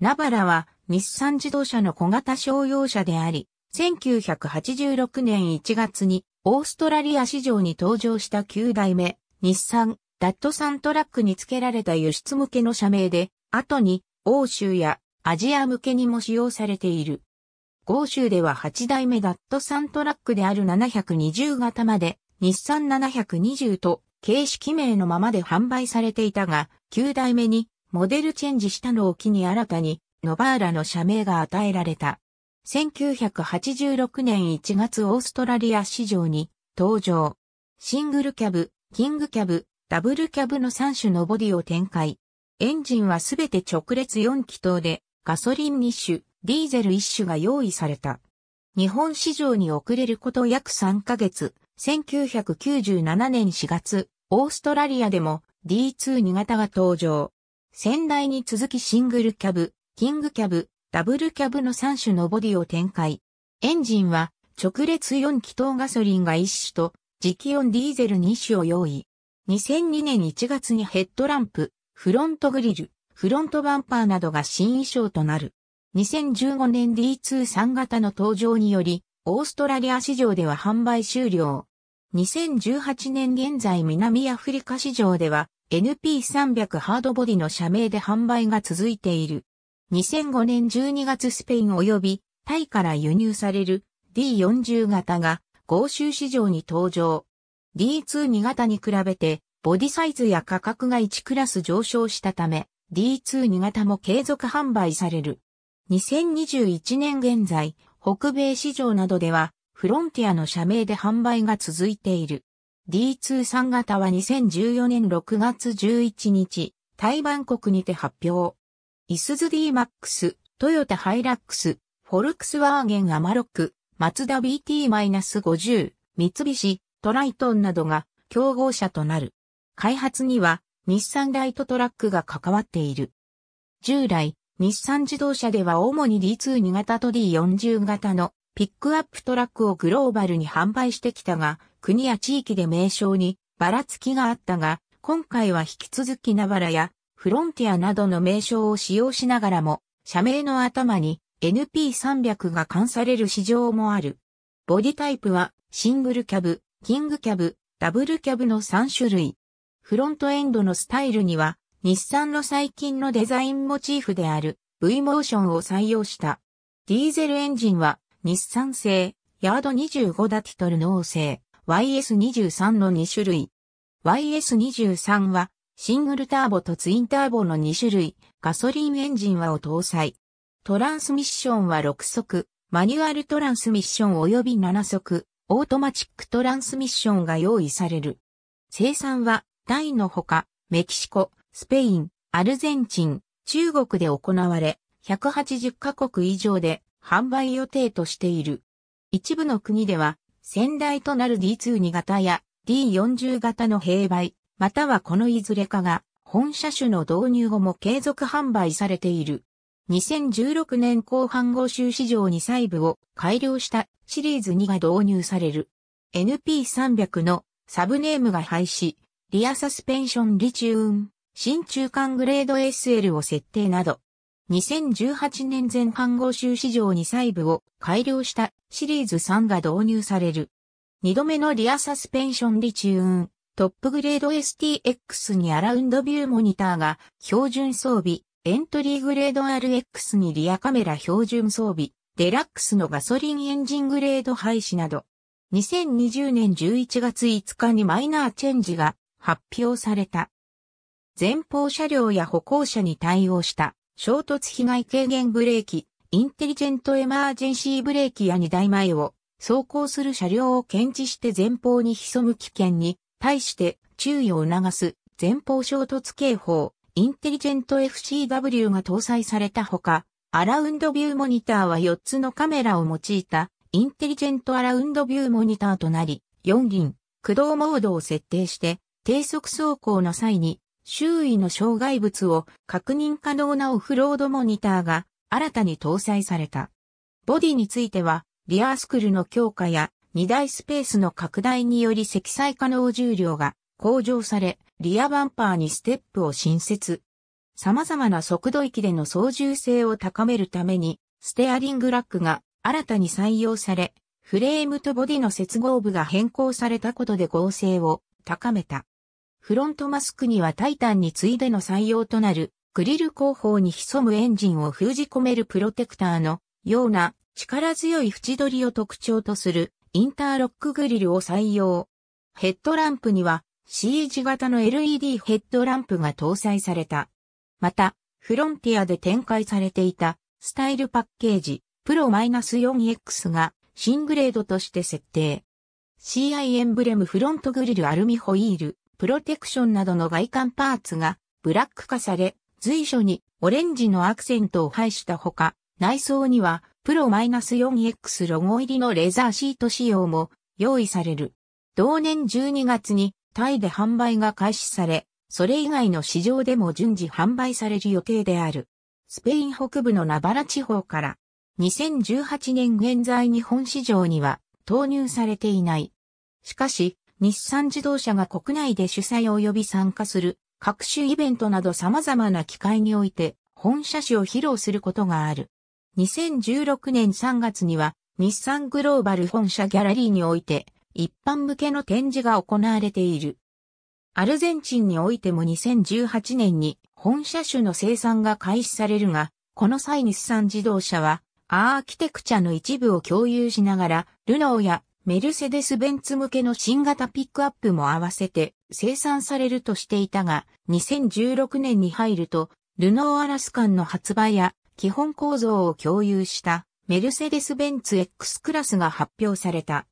ナバラは日産自動車の小型商用車であり、1986年1月にオーストラリア市場に登場した9代目、日産、ダットサントラックに付けられた輸出向けの社名で、後に欧州やアジア向けにも使用されている。豪州では8代目ダットサントラックである720型まで、日産720と形式名のままで販売されていたが、9代目にモデルチェンジしたのを機に新たに、ノバーラの社名が与えられた。1986年1月オーストラリア市場に登場。シングルキャブ、キングキャブ、ダブルキャブの3種のボディを展開。エンジンはすべて直列4気筒で、ガソリン2種、ディーゼル1種が用意された。日本市場に遅れること約3ヶ月、1997年4月、オーストラリアでも D22 型が登場。先代に続きシングルキャブ、キングキャブ、ダブルキャブの3種のボディを展開。エンジンは直列4気筒ガソリンが1種と磁気音ディーゼル2種を用意。2002年1月にヘッドランプ、フロントグリル、フロントバンパーなどが新衣装となる。2015年 D23 型の登場により、オーストラリア市場では販売終了。2018年現在南アフリカ市場では NP300 ハードボディの社名で販売が続いている。2005年12月スペイン及びタイから輸入される D40 型が豪州市場に登場。D22 型に比べてボディサイズや価格が1クラス上昇したため D22 型も継続販売される。2021年現在、北米市場などではフロンティアの社名で販売が続いている。D23 型は2014年6月11日、台湾国にて発表。イスズ D-MAX、トヨタハイラックス、フォルクスワーゲンアマロック、マツダ BT-50、三菱、トライトンなどが競合車となる。開発には日産ライトトラックが関わっている。従来、日産自動車では主に D22 型と D40 型のピックアップトラックをグローバルに販売してきたが、国や地域で名称にばらつきがあったが、今回は引き続きナバラやフロンティアなどの名称を使用しながらも、社名の頭に NP300 が冠される市場もある。ボディタイプはシングルキャブ、キングキャブ、ダブルキャブの3種類。フロントエンドのスタイルには、日産の最近のデザインモチーフである V モーションを採用した。ディーゼルエンジンは日産製、ヤード25ダティトル農製、YS23 の2種類。YS23 は、シングルターボとツインターボの2種類、ガソリンエンジンはを搭載。トランスミッションは6速、マニュアルトランスミッション及び7速、オートマチックトランスミッションが用意される。生産は、タイのほか、メキシコ、スペイン、アルゼンチン、中国で行われ、180カ国以上で販売予定としている。一部の国では、先代となる D22 型や D40 型の併売、またはこのいずれかが本車種の導入後も継続販売されている。2016年後半号衆市場に細部を改良したシリーズ2が導入される。NP300 のサブネームが廃止、リアサスペンションリチューン、新中間グレード SL を設定など、2018年前半号衆市場に細部を改良したシリーズ3が導入される。2度目のリアサスペンションリチューン、トップグレード STX にアラウンドビューモニターが標準装備、エントリーグレード RX にリアカメラ標準装備、デラックスのガソリンエンジングレード廃止など、2020年11月5日にマイナーチェンジが発表された。前方車両や歩行者に対応した。衝突被害軽減ブレーキ、インテリジェントエマージェンシーブレーキや2台前を走行する車両を検知して前方に潜む危険に対して注意を促す前方衝突警報、インテリジェント FCW が搭載されたほか、アラウンドビューモニターは4つのカメラを用いたインテリジェントアラウンドビューモニターとなり、4輪、駆動モードを設定して、低速走行の際に周囲の障害物を確認可能なオフロードモニターが新たに搭載された。ボディについては、リアースクルの強化や荷台スペースの拡大により積載可能重量が向上され、リアバンパーにステップを新設。様々な速度域での操縦性を高めるために、ステアリングラックが新たに採用され、フレームとボディの接合部が変更されたことで合成を高めた。フロントマスクにはタイタンに次いでの採用となる、グリル後方に潜むエンジンを封じ込めるプロテクターのような力強い縁取りを特徴とするインターロックグリルを採用。ヘッドランプには C 字型の LED ヘッドランプが搭載された。また、フロンティアで展開されていたスタイルパッケージプロ -4X がシングレードとして設定。CI エンブレムフロントグリルアルミホイールプロテクションなどの外観パーツがブラック化され、随所にオレンジのアクセントを配したほか、内装にはプロ -4X ロゴ入りのレザーシート仕様も用意される。同年12月にタイで販売が開始され、それ以外の市場でも順次販売される予定である。スペイン北部のナバラ地方から2018年現在日本市場には投入されていない。しかし、日産自動車が国内で主催及び参加する各種イベントなど様々な機会において本車種を披露することがある。2016年3月には日産グローバル本社ギャラリーにおいて一般向けの展示が行われている。アルゼンチンにおいても2018年に本車種の生産が開始されるが、この際日産自動車はアーキテクチャの一部を共有しながらルノーやメルセデス・ベンツ向けの新型ピックアップも合わせて生産されるとしていたが、2016年に入ると、ルノーアラス間の発売や基本構造を共有したメルセデス・ベンツ X クラスが発表された。